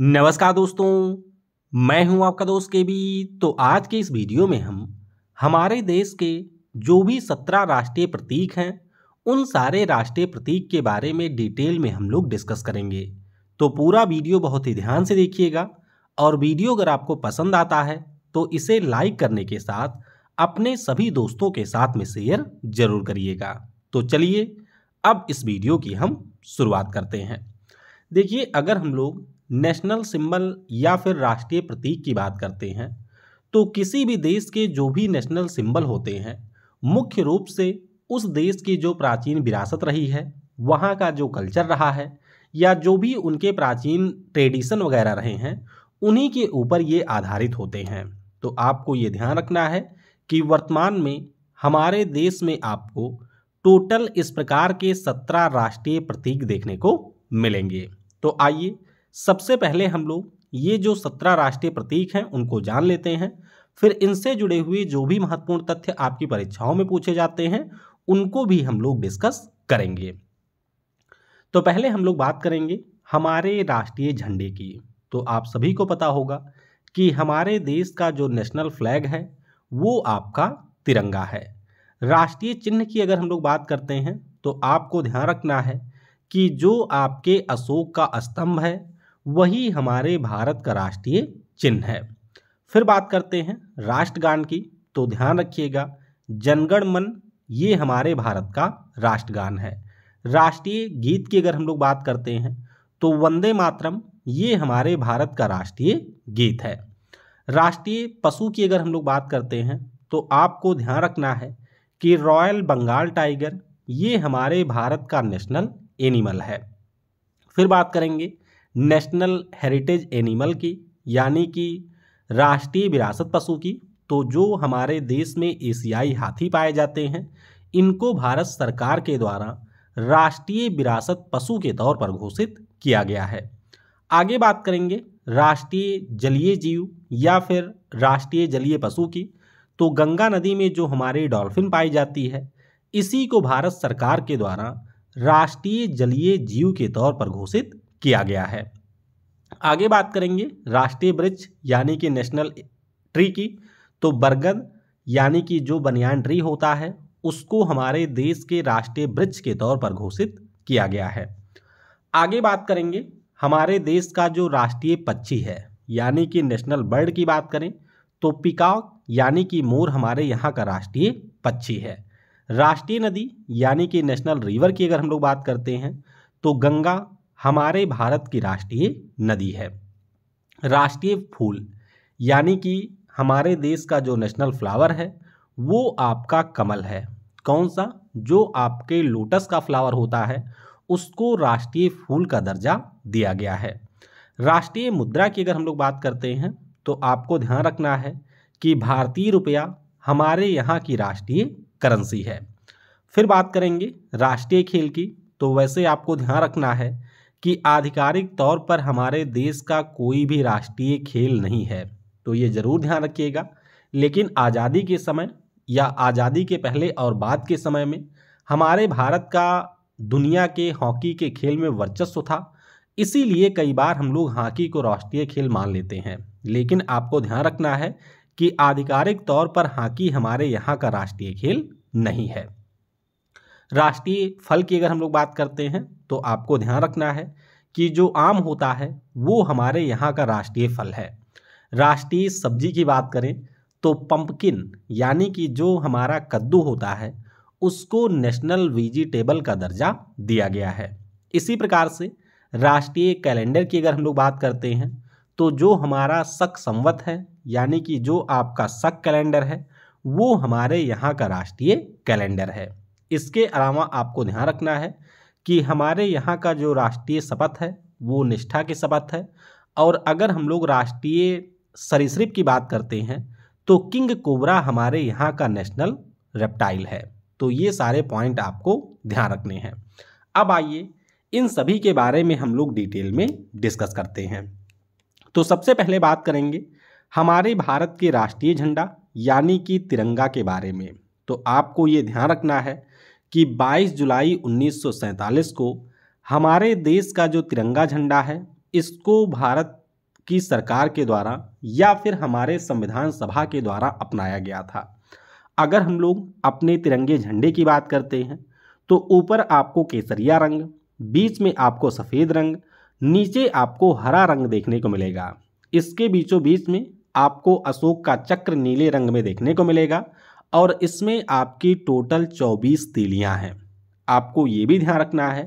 नमस्कार दोस्तों मैं हूं आपका दोस्त के भी तो आज के इस वीडियो में हम हमारे देश के जो भी सत्रह राष्ट्रीय प्रतीक हैं उन सारे राष्ट्रीय प्रतीक के बारे में डिटेल में हम लोग डिस्कस करेंगे तो पूरा वीडियो बहुत ही ध्यान से देखिएगा और वीडियो अगर आपको पसंद आता है तो इसे लाइक करने के साथ अपने सभी दोस्तों के साथ में शेयर जरूर करिएगा तो चलिए अब इस वीडियो की हम शुरुआत करते हैं देखिए अगर हम लोग नेशनल सिंबल या फिर राष्ट्रीय प्रतीक की बात करते हैं तो किसी भी देश के जो भी नेशनल सिंबल होते हैं मुख्य रूप से उस देश की जो प्राचीन विरासत रही है वहाँ का जो कल्चर रहा है या जो भी उनके प्राचीन ट्रेडिशन वगैरह रहे हैं उन्हीं के ऊपर ये आधारित होते हैं तो आपको ये ध्यान रखना है कि वर्तमान में हमारे देश में आपको टोटल इस प्रकार के सत्रह राष्ट्रीय प्रतीक देखने को मिलेंगे तो आइए सबसे पहले हम लोग ये जो सत्रह राष्ट्रीय प्रतीक हैं उनको जान लेते हैं फिर इनसे जुड़े हुए जो भी महत्वपूर्ण तथ्य आपकी परीक्षाओं में पूछे जाते हैं उनको भी हम लोग डिस्कस करेंगे तो पहले हम लोग बात करेंगे हमारे राष्ट्रीय झंडे की तो आप सभी को पता होगा कि हमारे देश का जो नेशनल फ्लैग है वो आपका तिरंगा है राष्ट्रीय चिन्ह की अगर हम लोग बात करते हैं तो आपको ध्यान रखना है कि जो आपके अशोक का स्तंभ है वही हमारे भारत का राष्ट्रीय चिन्ह है फिर बात करते हैं राष्ट्रगान की तो ध्यान रखिएगा जनगण मन ये हमारे भारत का राष्ट्रगान है राष्ट्रीय गीत की अगर हम लोग बात करते हैं तो वंदे मातरम ये हमारे भारत का राष्ट्रीय गीत है राष्ट्रीय पशु की अगर हम लोग बात करते हैं तो आपको ध्यान रखना है कि रॉयल बंगाल टाइगर ये हमारे भारत का नेशनल एनिमल है फिर बात करेंगे नेशनल हेरिटेज एनिमल की यानी कि राष्ट्रीय विरासत पशु की तो जो हमारे देश में एशियाई हाथी पाए जाते हैं इनको भारत सरकार के द्वारा राष्ट्रीय विरासत पशु के तौर पर घोषित किया गया है आगे बात करेंगे राष्ट्रीय जलीय जीव या फिर राष्ट्रीय जलीय पशु की तो गंगा नदी में जो हमारी डॉल्फिन पाई जाती है इसी को भारत सरकार के द्वारा राष्ट्रीय जलीय जीव के तौर पर घोषित किया गया है आगे बात करेंगे राष्ट्रीय ब्रिज यानी कि नेशनल ट्री की तो बरगद यानी कि जो बनियान ट्री होता है उसको हमारे देश के राष्ट्रीय ब्रिज के तौर पर घोषित किया गया है आगे बात करेंगे हमारे देश का जो राष्ट्रीय पक्षी है यानी कि नेशनल बर्ड की बात करें तो पिकाव यानी कि मोर हमारे यहाँ का राष्ट्रीय पक्षी है राष्ट्रीय नदी यानी कि नेशनल रिवर की अगर हम लोग बात करते हैं तो गंगा हमारे भारत की राष्ट्रीय नदी है राष्ट्रीय फूल यानी कि हमारे देश का जो नेशनल फ्लावर है वो आपका कमल है कौन सा जो आपके लोटस का फ्लावर होता है उसको राष्ट्रीय फूल का दर्जा दिया गया है राष्ट्रीय मुद्रा की अगर हम लोग बात करते हैं तो आपको ध्यान रखना है कि भारतीय रुपया हमारे यहाँ की राष्ट्रीय करेंसी है फिर बात करेंगे राष्ट्रीय खेल की तो वैसे आपको ध्यान रखना है कि आधिकारिक तौर पर हमारे देश का कोई भी राष्ट्रीय खेल नहीं है तो ये ज़रूर ध्यान रखिएगा लेकिन आज़ादी के समय या आज़ादी के पहले और बाद के समय में हमारे भारत का दुनिया के हॉकी के खेल में वर्चस्व था इसीलिए कई बार हम लोग हॉकी को राष्ट्रीय खेल मान लेते हैं लेकिन आपको ध्यान रखना है कि आधिकारिक तौर पर हॉकी हमारे यहाँ का राष्ट्रीय खेल नहीं है राष्ट्रीय फल की अगर हम लोग बात करते हैं तो आपको ध्यान रखना है कि जो आम होता है वो हमारे यहाँ का राष्ट्रीय फल है राष्ट्रीय सब्जी की बात करें तो पंपकिन यानी कि जो हमारा कद्दू होता है उसको नेशनल वेजिटेबल का दर्जा दिया गया है इसी प्रकार से राष्ट्रीय कैलेंडर की अगर हम लोग बात करते हैं तो जो हमारा शक संवत है यानी कि जो आपका शक कैलेंडर है वो हमारे यहाँ का राष्ट्रीय कैलेंडर है इसके अलावा आपको ध्यान रखना है कि हमारे यहाँ का जो राष्ट्रीय शपथ है वो निष्ठा की शपथ है और अगर हम लोग राष्ट्रीय सरीसृप की बात करते हैं तो किंग कोबरा हमारे यहाँ का नेशनल रेप्टाइल है तो ये सारे पॉइंट आपको ध्यान रखने हैं अब आइए इन सभी के बारे में हम लोग डिटेल में डिस्कस करते हैं तो सबसे पहले बात करेंगे हमारे भारत के राष्ट्रीय झंडा यानी कि तिरंगा के बारे में तो आपको ये ध्यान रखना है कि 22 जुलाई 1947 को हमारे देश का जो तिरंगा झंडा है इसको भारत की सरकार के द्वारा या फिर हमारे संविधान सभा के द्वारा अपनाया गया था अगर हम लोग अपने तिरंगे झंडे की बात करते हैं तो ऊपर आपको केसरिया रंग बीच में आपको सफ़ेद रंग नीचे आपको हरा रंग देखने को मिलेगा इसके बीचों बीच में आपको अशोक का चक्र नीले रंग में देखने को मिलेगा और इसमें आपकी टोटल चौबीस तीलियां हैं आपको ये भी ध्यान रखना है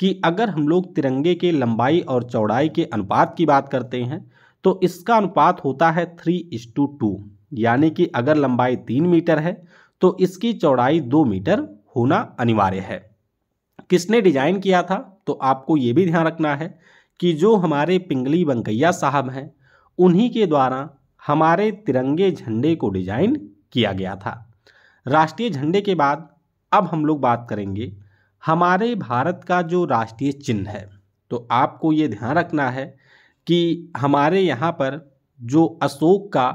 कि अगर हम लोग तिरंगे के लंबाई और चौड़ाई के अनुपात की बात करते हैं तो इसका अनुपात होता है थ्री इस टू टू यानी कि अगर लंबाई तीन मीटर है तो इसकी चौड़ाई दो मीटर होना अनिवार्य है किसने डिजाइन किया था तो आपको ये भी ध्यान रखना है कि जो हमारे पिंगली बंकैया साहब हैं उन्हीं के द्वारा हमारे तिरंगे झंडे को डिजाइन किया हम्म। गया था राष्ट्रीय झंडे के बाद अब हम लोग बात करेंगे हमारे भारत का जो राष्ट्रीय चिन्ह है तो आपको ये ध्यान रखना है कि हमारे यहाँ पर जो अशोक का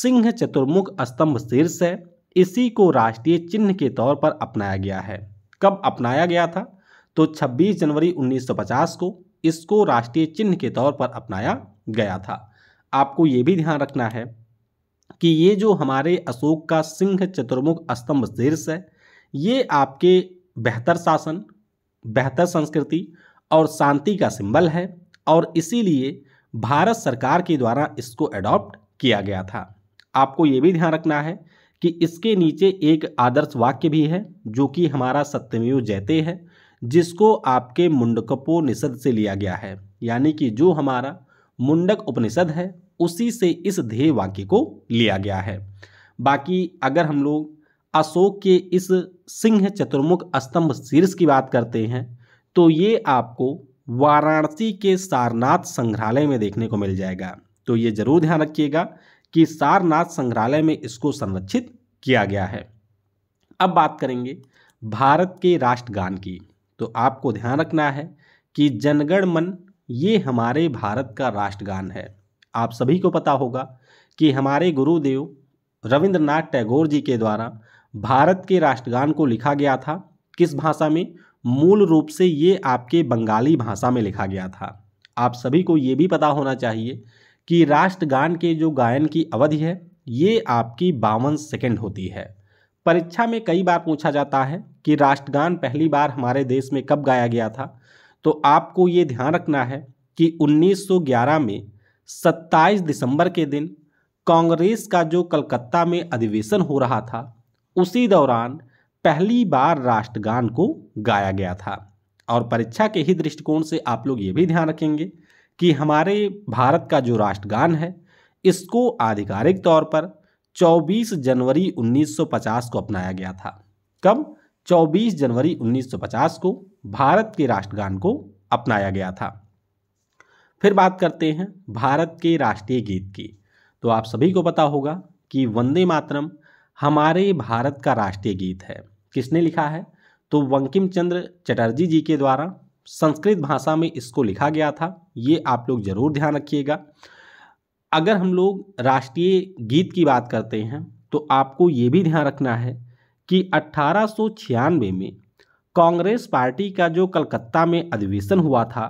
सिंह चतुर्मुख स्तंभ शीर्ष है इसी को राष्ट्रीय चिन्ह के तौर पर अपनाया गया है कब अपनाया गया था तो 26 जनवरी 1950 को इसको राष्ट्रीय चिन्ह के तौर पर अपनाया गया था आपको ये भी ध्यान रखना है कि ये जो हमारे अशोक का सिंह चतुर्मुख स्तंभ शीर्ष है ये आपके बेहतर शासन बेहतर संस्कृति और शांति का सिंबल है और इसीलिए भारत सरकार के द्वारा इसको एडॉप्ट किया गया था आपको ये भी ध्यान रखना है कि इसके नीचे एक आदर्श वाक्य भी है जो कि हमारा सत्यमेव जयते है जिसको आपके निषद से लिया गया है यानी कि जो हमारा मुंडक उपनिषद है उसी से इस ध्येय वाक्य को लिया गया है बाकी अगर हम लोग अशोक के इस सिंह चतुर्मुख स्तंभ शीर्ष की बात करते हैं तो ये आपको वाराणसी के सारनाथ संग्रहालय में देखने को मिल जाएगा तो ये जरूर ध्यान रखिएगा कि सारनाथ संग्रहालय में इसको संरक्षित किया गया है अब बात करेंगे भारत के राष्ट्रगान की तो आपको ध्यान रखना है कि जनगण मन ये हमारे भारत का राष्ट्रगान है आप सभी को पता होगा कि हमारे गुरुदेव रविंद्रनाथ टैगोर जी के द्वारा भारत के राष्ट्रगान को लिखा गया था किस भाषा में मूल रूप से ये आपके बंगाली भाषा में लिखा गया था आप सभी को ये भी पता होना चाहिए कि राष्ट्रगान के जो गायन की अवधि है ये आपकी बावन सेकेंड होती है परीक्षा में कई बार पूछा जाता है कि राष्ट्रगान पहली बार हमारे देश में कब गाया गया था तो आपको ये ध्यान रखना है कि 1911 में 27 दिसंबर के दिन कांग्रेस का जो कलकत्ता में अधिवेशन हो रहा था उसी दौरान पहली बार राष्ट्रगान को गाया गया था और परीक्षा के ही दृष्टिकोण से आप लोग ये भी ध्यान रखेंगे कि हमारे भारत का जो राष्ट्रगान है इसको आधिकारिक तौर पर 24 जनवरी 1950 को अपनाया गया था कब 24 जनवरी 1950 को भारत के राष्ट्रगान को अपनाया गया था फिर बात करते हैं भारत के राष्ट्रीय गीत की तो आप सभी को पता होगा कि वंदे मातरम हमारे भारत का राष्ट्रीय गीत है किसने लिखा है तो वंकिम चंद्र चटर्जी जी के द्वारा संस्कृत भाषा में इसको लिखा गया था ये आप लोग ज़रूर ध्यान रखिएगा अगर हम लोग राष्ट्रीय गीत की बात करते हैं तो आपको ये भी ध्यान रखना है कि अट्ठारह में कांग्रेस पार्टी का जो कलकत्ता में अधिवेशन हुआ था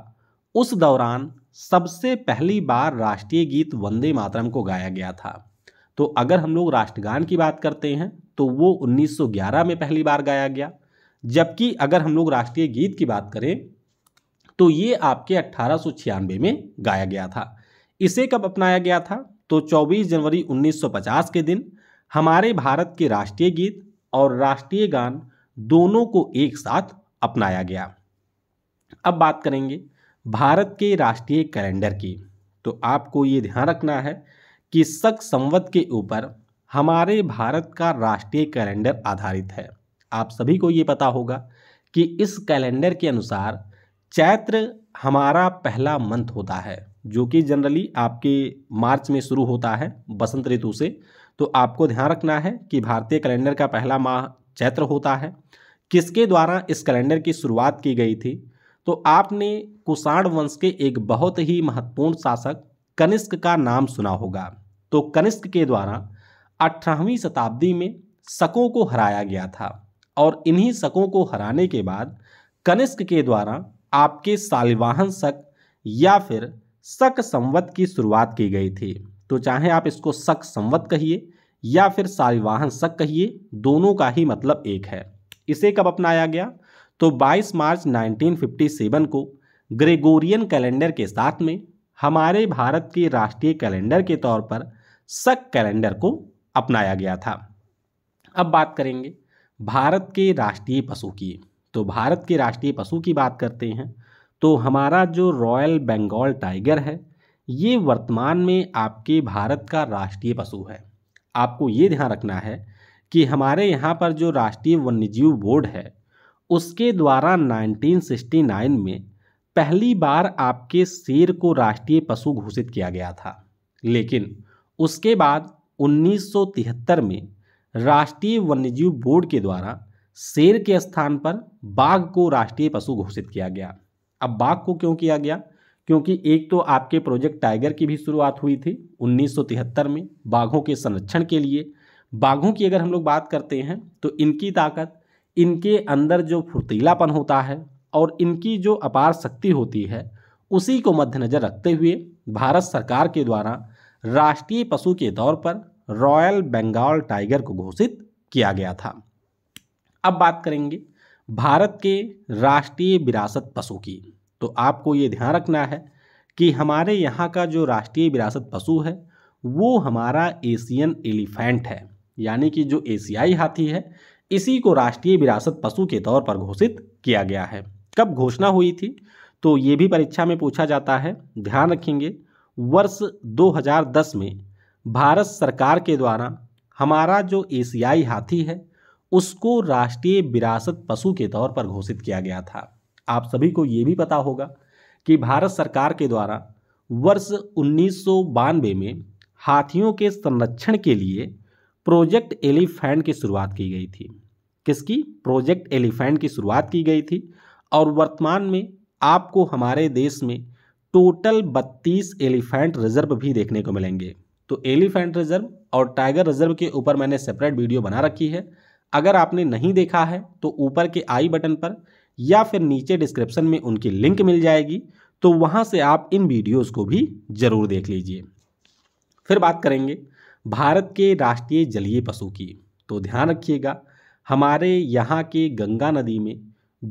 उस दौरान सबसे पहली बार राष्ट्रीय गीत वंदे मातरम को गाया गया था तो अगर हम लोग राष्ट्रगान की बात करते हैं तो वो 1911 में पहली बार गाया गया जबकि अगर हम लोग राष्ट्रीय गीत की बात करें तो ये आपके अट्ठारह में गाया गया था इसे कब अपनाया गया था तो 24 जनवरी 1950 के दिन हमारे भारत के राष्ट्रीय गीत और राष्ट्रीय गान दोनों को एक साथ अपनाया गया अब बात करेंगे भारत के राष्ट्रीय कैलेंडर की तो आपको ये ध्यान रखना है कि शक संवत के ऊपर हमारे भारत का राष्ट्रीय कैलेंडर आधारित है आप सभी को ये पता होगा कि इस कैलेंडर के अनुसार चैत्र हमारा पहला मंथ होता है जो कि जनरली आपके मार्च में शुरू होता है बसंत ऋतु से तो आपको ध्यान रखना है कि भारतीय कैलेंडर का पहला माह चैत्र होता है किसके द्वारा इस कैलेंडर की शुरुआत की गई थी तो आपने कुषाण वंश के एक बहुत ही महत्वपूर्ण शासक कनिष्क का नाम सुना होगा तो कनिष्क के द्वारा अठारहवीं शताब्दी में शकों को हराया गया था और इन्हीं शकों को हराने के बाद कनिष्क के द्वारा आपके सालिवाहन शक या फिर शक संवत की शुरुआत की गई थी तो चाहे आप इसको शक संवत कहिए या फिर सालिवाहन शक कहिए दोनों का ही मतलब एक है इसे कब अपनाया गया तो 22 मार्च 1957 को ग्रेगोरियन कैलेंडर के साथ में हमारे भारत के राष्ट्रीय कैलेंडर के तौर पर सक कैलेंडर को अपनाया गया था अब बात करेंगे भारत के राष्ट्रीय पशु की तो भारत के राष्ट्रीय पशु की बात करते हैं तो हमारा जो रॉयल बंगाल टाइगर है ये वर्तमान में आपके भारत का राष्ट्रीय पशु है आपको ये ध्यान रखना है कि हमारे यहाँ पर जो राष्ट्रीय वन्यजीव बोर्ड है उसके द्वारा 1969 में पहली बार आपके शेर को राष्ट्रीय पशु घोषित किया गया था लेकिन उसके बाद 1973 में राष्ट्रीय वन्यजीव बोर्ड के द्वारा शेर के स्थान पर बाघ को राष्ट्रीय पशु घोषित किया गया अब बाघ को क्यों किया गया क्योंकि एक तो आपके प्रोजेक्ट टाइगर की भी शुरुआत हुई थी 1973 में बाघों के संरक्षण के लिए बाघों की अगर हम लोग बात करते हैं तो इनकी ताकत इनके अंदर जो फुर्तीलापन होता है और इनकी जो अपार शक्ति होती है उसी को मद्देनज़र रखते हुए भारत सरकार के द्वारा राष्ट्रीय पशु के तौर पर रॉयल बंगाल टाइगर को घोषित किया गया था अब बात करेंगे भारत के राष्ट्रीय विरासत पशु की तो आपको ये ध्यान रखना है कि हमारे यहाँ का जो राष्ट्रीय विरासत पशु है वो हमारा एशियन एलिफेंट है यानी कि जो एशियाई हाथी है इसी को राष्ट्रीय विरासत पशु के तौर पर घोषित किया गया है कब घोषणा हुई थी तो ये भी परीक्षा में पूछा जाता है ध्यान रखेंगे वर्ष 2010 में भारत सरकार के द्वारा हमारा जो एशियाई हाथी है उसको राष्ट्रीय विरासत पशु के तौर पर घोषित किया गया था आप सभी को ये भी पता होगा कि भारत सरकार के द्वारा वर्ष उन्नीस में हाथियों के संरक्षण के लिए प्रोजेक्ट एलिफेंट की शुरुआत की गई थी किसकी प्रोजेक्ट एलिफेंट की शुरुआत की गई थी और वर्तमान में आपको हमारे देश में टोटल 32 एलिफेंट रिजर्व भी देखने को मिलेंगे तो एलिफेंट रिजर्व और टाइगर रिजर्व के ऊपर मैंने सेपरेट वीडियो बना रखी है अगर आपने नहीं देखा है तो ऊपर के आई बटन पर या फिर नीचे डिस्क्रिप्शन में उनकी लिंक मिल जाएगी तो वहाँ से आप इन वीडियोस को भी ज़रूर देख लीजिए फिर बात करेंगे भारत के राष्ट्रीय जलीय पशु की तो ध्यान रखिएगा हमारे यहाँ के गंगा नदी में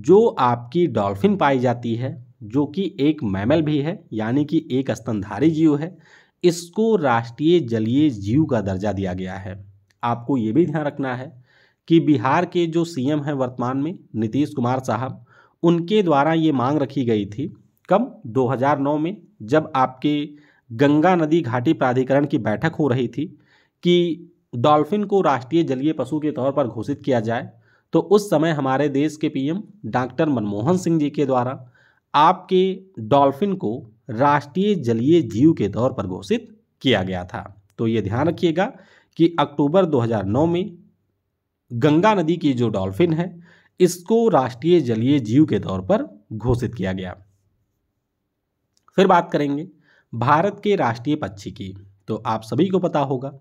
जो आपकी डॉल्फिन पाई जाती है जो कि एक मैमल भी है यानी कि एक स्तनधारी जीव है इसको राष्ट्रीय जलीय जीव का दर्जा दिया गया है आपको ये भी ध्यान रखना है कि बिहार के जो सीएम हैं वर्तमान में नीतीश कुमार साहब उनके द्वारा ये मांग रखी गई थी कब 2009 में जब आपके गंगा नदी घाटी प्राधिकरण की बैठक हो रही थी कि डॉल्फिन को राष्ट्रीय जलीय पशु के तौर पर घोषित किया जाए तो उस समय हमारे देश के पीएम डॉक्टर मनमोहन सिंह जी के द्वारा आपके डॉल्फिन को राष्ट्रीय जलीय जीव के तौर पर घोषित किया गया था तो ये ध्यान रखिएगा कि अक्टूबर 2009 में गंगा नदी की जो डॉल्फिन है इसको राष्ट्रीय जलीय जीव के तौर पर घोषित किया गया फिर बात करेंगे भारत के राष्ट्रीय पक्षी की तो आप सभी को पता होगा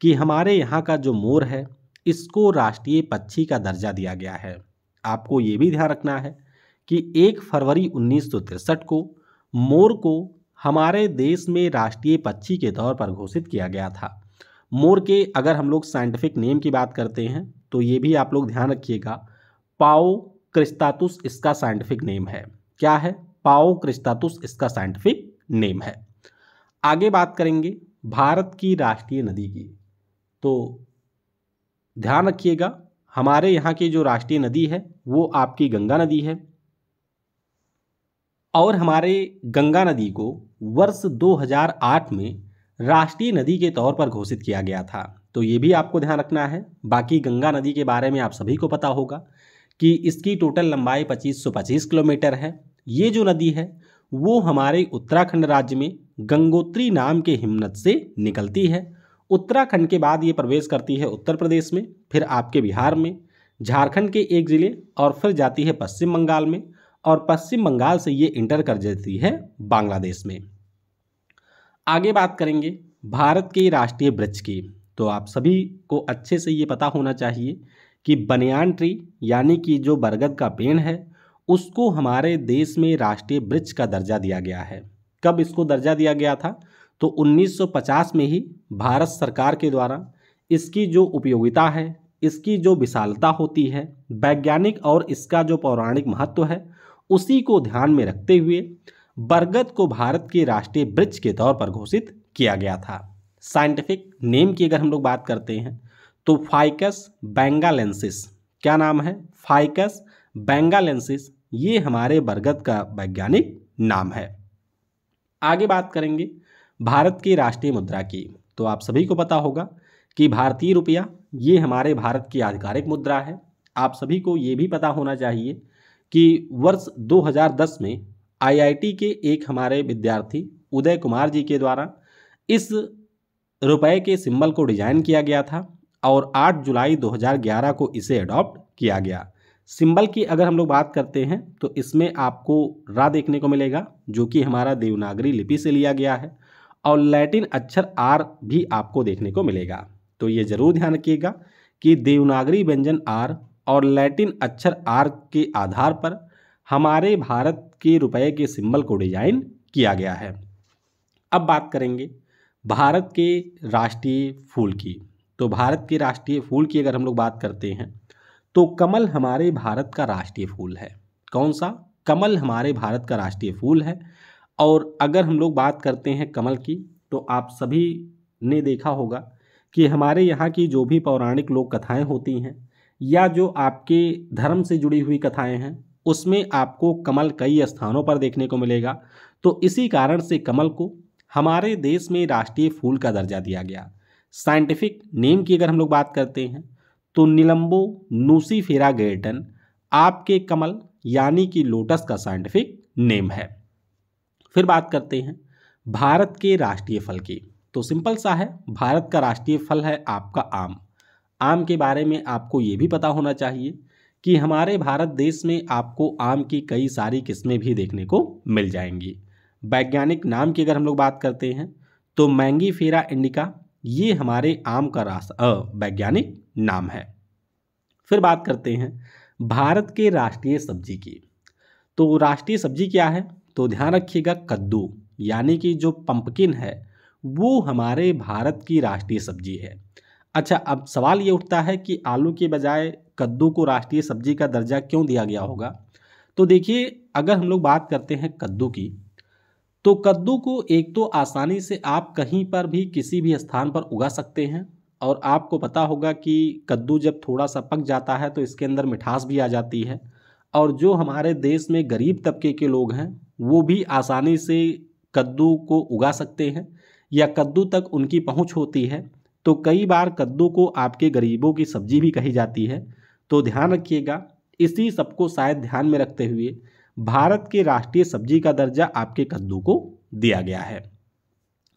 कि हमारे यहाँ का जो मोर है इसको राष्ट्रीय पक्षी का दर्जा दिया गया है आपको ये भी ध्यान रखना है कि एक फरवरी उन्नीस को मोर को हमारे देश में राष्ट्रीय पक्षी के तौर पर घोषित किया गया था मोर के अगर हम लोग साइंटिफिक नेम की बात करते हैं तो ये भी आप लोग ध्यान रखिएगा पाओ क्रिस्तातुस इसका साइंटिफिक नेम है क्या है पाओ क्रिस्तातुस इसका साइंटिफिक नेम है आगे बात करेंगे भारत की राष्ट्रीय नदी की तो ध्यान रखिएगा हमारे यहाँ की जो राष्ट्रीय नदी है वो आपकी गंगा नदी है और हमारे गंगा नदी को वर्ष 2008 में राष्ट्रीय नदी के तौर पर घोषित किया गया था तो ये भी आपको ध्यान रखना है बाकी गंगा नदी के बारे में आप सभी को पता होगा कि इसकी टोटल लंबाई 2525 किलोमीटर है ये जो नदी है वो हमारे उत्तराखंड राज्य में गंगोत्री नाम के हिमनद से निकलती है उत्तराखंड के बाद ये प्रवेश करती है उत्तर प्रदेश में फिर आपके बिहार में झारखंड के एक ज़िले और फिर जाती है पश्चिम बंगाल में और पश्चिम बंगाल से ये इंटर कर जाती है बांग्लादेश में आगे बात करेंगे भारत के राष्ट्रीय वृक्ष की तो आप सभी को अच्छे से ये पता होना चाहिए कि बनियान ट्री यानी कि जो बरगद का पेड़ है उसको हमारे देश में राष्ट्रीय वृक्ष का दर्जा दिया गया है कब इसको दर्जा दिया गया था तो 1950 में ही भारत सरकार के द्वारा इसकी जो उपयोगिता है इसकी जो विशालता होती है वैज्ञानिक और इसका जो पौराणिक महत्व है उसी को ध्यान में रखते हुए बरगद को भारत के राष्ट्रीय वृक्ष के तौर पर घोषित किया गया था साइंटिफिक नेम की अगर हम लोग बात करते हैं तो फाइकस बैंगालेंसिस क्या नाम है फाइकस बैंगालेंसिस ये हमारे बरगद का वैज्ञानिक नाम है आगे बात करेंगे भारत की राष्ट्रीय मुद्रा की तो आप सभी को पता होगा कि भारतीय रुपया ये हमारे भारत की आधिकारिक मुद्रा है आप सभी को ये भी पता होना चाहिए कि वर्ष 2010 में आईआईटी के एक हमारे विद्यार्थी उदय कुमार जी के द्वारा इस रुपए के सिंबल को डिजाइन किया गया था और 8 जुलाई 2011 को इसे अडॉप्ट किया गया सिंबल की अगर हम लोग बात करते हैं तो इसमें आपको रा देखने को मिलेगा जो कि हमारा देवनागरी लिपि से लिया गया है और लैटिन अक्षर आर भी आपको देखने को मिलेगा तो ये ज़रूर ध्यान रखिएगा कि देवनागरी व्यंजन आर और लैटिन अक्षर आर के आधार पर हमारे भारत के रुपए के सिंबल को डिजाइन किया गया है अब बात करेंगे भारत के राष्ट्रीय फूल की तो भारत के राष्ट्रीय फूल की अगर हम लोग बात करते हैं तो कमल हमारे भारत का राष्ट्रीय फूल है कौन सा कमल हमारे भारत का राष्ट्रीय फूल है और अगर हम लोग बात करते हैं कमल की तो आप सभी ने देखा होगा कि हमारे यहाँ की जो भी पौराणिक लोक कथाएँ होती हैं या जो आपके धर्म से जुड़ी हुई कथाएँ हैं उसमें आपको कमल कई स्थानों पर देखने को मिलेगा तो इसी कारण से कमल को हमारे देश में राष्ट्रीय फूल का दर्जा दिया गया साइंटिफिक नेम की अगर हम लोग बात करते हैं तो नीलम्बो नूसी फेरा गेटन आपके कमल यानी कि लोटस का साइंटिफिक नेम है फिर बात करते हैं भारत के राष्ट्रीय फल की तो सिंपल सा है भारत का राष्ट्रीय फल है आपका आम आम के बारे में आपको ये भी पता होना चाहिए कि हमारे भारत देश में आपको आम की कई सारी किस्में भी देखने को मिल जाएंगी वैज्ञानिक नाम की अगर हम लोग बात करते हैं तो मैंगी फेरा इंडिका ये हमारे आम का रास वैज्ञानिक नाम है फिर बात करते हैं भारत के राष्ट्रीय सब्जी की तो राष्ट्रीय सब्जी क्या है तो ध्यान रखिएगा कद्दू यानी कि जो पंपकिन है वो हमारे भारत की राष्ट्रीय सब्जी है अच्छा अब सवाल ये उठता है कि आलू के बजाय कद्दू को राष्ट्रीय सब्जी का दर्जा क्यों दिया गया होगा तो देखिए अगर हम लोग बात करते हैं कद्दू की तो कद्दू को एक तो आसानी से आप कहीं पर भी किसी भी स्थान पर उगा सकते हैं और आपको पता होगा कि कद्दू जब थोड़ा सा पक जाता है तो इसके अंदर मिठास भी आ जाती है और जो हमारे देश में गरीब तबके के लोग हैं वो भी आसानी से कद्दू को उगा सकते हैं या कद्दू तक उनकी पहुंच होती है तो कई बार कद्दू को आपके गरीबों की सब्जी भी कही जाती है तो ध्यान रखिएगा इसी सबको शायद ध्यान में रखते हुए भारत के राष्ट्रीय सब्जी का दर्जा आपके कद्दू को दिया गया है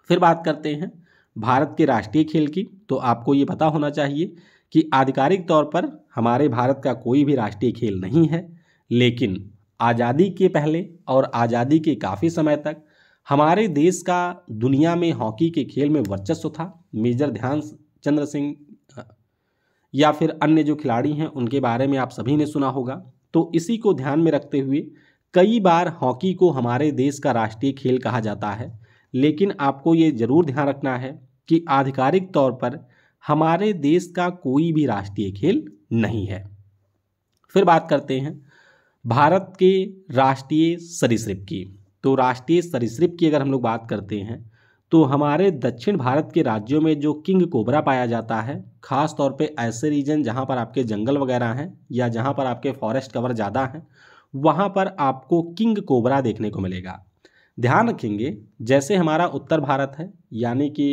फिर बात करते हैं भारत के राष्ट्रीय खेल की तो आपको ये पता होना चाहिए कि आधिकारिक तौर पर हमारे भारत का कोई भी राष्ट्रीय खेल नहीं है लेकिन आज़ादी के पहले और आज़ादी के काफ़ी समय तक हमारे देश का दुनिया में हॉकी के खेल में वर्चस्व था मेजर ध्यान चंद्र सिंह या फिर अन्य जो खिलाड़ी हैं उनके बारे में आप सभी ने सुना होगा तो इसी को ध्यान में रखते हुए कई बार हॉकी को हमारे देश का राष्ट्रीय खेल कहा जाता है लेकिन आपको ये ज़रूर ध्यान रखना है कि आधिकारिक तौर पर हमारे देश का कोई भी राष्ट्रीय खेल नहीं है फिर बात करते हैं भारत के राष्ट्रीय सरीसृप की तो राष्ट्रीय सरीसृप की अगर हम लोग बात करते हैं तो हमारे दक्षिण भारत के राज्यों में जो किंग कोबरा पाया जाता है खास तौर पे ऐसे रीजन जहाँ पर आपके जंगल वगैरह हैं या जहाँ पर आपके फॉरेस्ट कवर ज़्यादा हैं वहाँ पर आपको किंग कोबरा देखने को मिलेगा ध्यान रखेंगे जैसे हमारा उत्तर भारत है यानी कि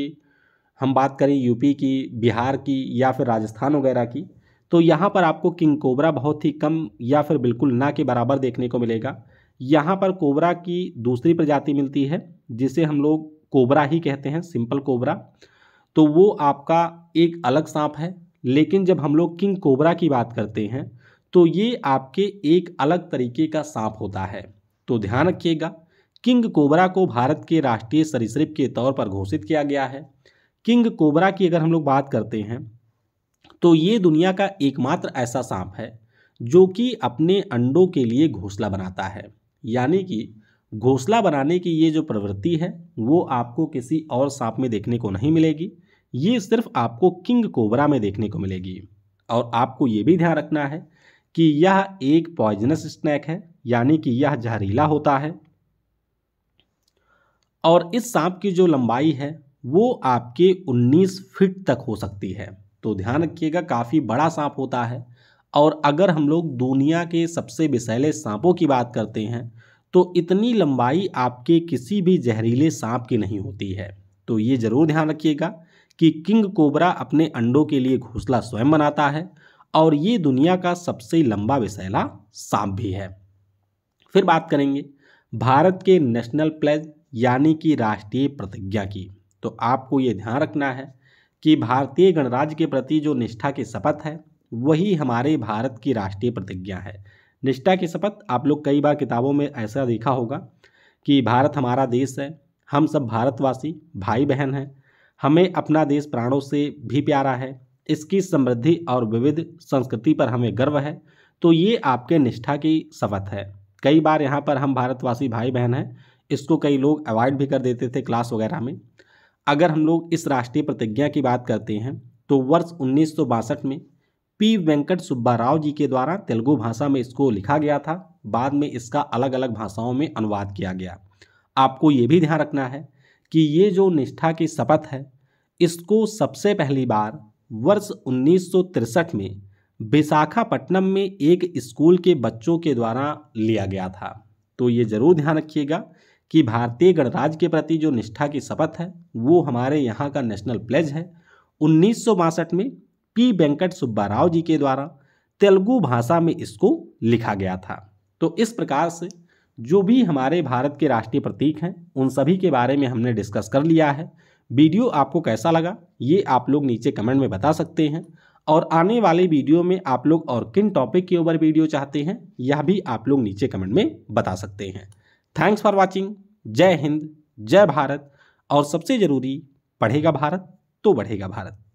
हम बात करें यूपी की बिहार की या फिर राजस्थान वगैरह की तो यहाँ पर आपको किंग कोबरा बहुत ही कम या फिर बिल्कुल ना के बराबर देखने को मिलेगा यहाँ पर कोबरा की दूसरी प्रजाति मिलती है जिसे हम लोग कोबरा ही कहते हैं सिंपल कोबरा तो वो आपका एक अलग सांप है लेकिन जब हम लोग किंग कोबरा की बात करते हैं तो ये आपके एक अलग तरीके का सांप होता है तो ध्यान रखिएगा किंग कोबरा को भारत के राष्ट्रीय सरीसृप के तौर पर घोषित किया गया है किंग कोबरा की अगर हम लोग बात करते हैं तो ये दुनिया का एकमात्र ऐसा सांप है जो कि अपने अंडों के लिए घोंसला बनाता है यानी कि घोंसला बनाने की ये जो प्रवृत्ति है वो आपको किसी और सांप में देखने को नहीं मिलेगी ये सिर्फ आपको किंग कोबरा में देखने को मिलेगी और आपको ये भी ध्यान रखना है कि यह एक पॉइजनस स्नैक है यानी कि यह जहरीला होता है और इस सांप की जो लंबाई है वो आपके 19 फीट तक हो सकती है तो ध्यान रखिएगा काफ़ी बड़ा सांप होता है और अगर हम लोग दुनिया के सबसे विषैले सांपों की बात करते हैं तो इतनी लंबाई आपके किसी भी जहरीले सांप की नहीं होती है तो ये ज़रूर ध्यान रखिएगा कि किंग कोबरा अपने अंडों के लिए घोंसला स्वयं बनाता है और ये दुनिया का सबसे लंबा विषैला सांप भी है फिर बात करेंगे भारत के नेशनल प्लेज यानी कि राष्ट्रीय प्रतिज्ञा की तो आपको ये ध्यान रखना है कि भारतीय गणराज्य के प्रति जो निष्ठा की शपथ है वही हमारे भारत की राष्ट्रीय प्रतिज्ञा है निष्ठा की शपथ आप लोग कई बार किताबों में ऐसा देखा होगा कि भारत हमारा देश है हम सब भारतवासी भाई बहन हैं हमें अपना देश प्राणों से भी प्यारा है इसकी समृद्धि और विविध संस्कृति पर हमें गर्व है तो ये आपके निष्ठा की शपथ है कई बार यहाँ पर हम भारतवासी भाई बहन हैं इसको कई लोग अवॉइड भी कर देते थे क्लास वगैरह में अगर हम लोग इस राष्ट्रीय प्रतिज्ञा की बात करते हैं तो वर्ष उन्नीस में पी वेंकट सुब्बा राव जी के द्वारा तेलुगु भाषा में इसको लिखा गया था बाद में इसका अलग अलग भाषाओं में अनुवाद किया गया आपको ये भी ध्यान रखना है कि ये जो निष्ठा की शपथ है इसको सबसे पहली बार वर्ष उन्नीस में विशाखापट्टनम में एक स्कूल के बच्चों के द्वारा लिया गया था तो ये ज़रूर ध्यान रखिएगा कि भारतीय गणराज्य के प्रति जो निष्ठा की शपथ है वो हमारे यहाँ का नेशनल प्लेज है उन्नीस में पी वेंकट सुब्बा राव जी के द्वारा तेलुगु भाषा में इसको लिखा गया था तो इस प्रकार से जो भी हमारे भारत के राष्ट्रीय प्रतीक हैं उन सभी के बारे में हमने डिस्कस कर लिया है वीडियो आपको कैसा लगा ये आप लोग नीचे कमेंट में बता सकते हैं और आने वाले वीडियो में आप लोग और किन टॉपिक के ऊपर वीडियो चाहते हैं यह भी आप लोग नीचे कमेंट में बता सकते हैं थैंक्स फॉर वॉचिंग जय हिंद जय भारत और सबसे ज़रूरी पढ़ेगा भारत तो बढ़ेगा भारत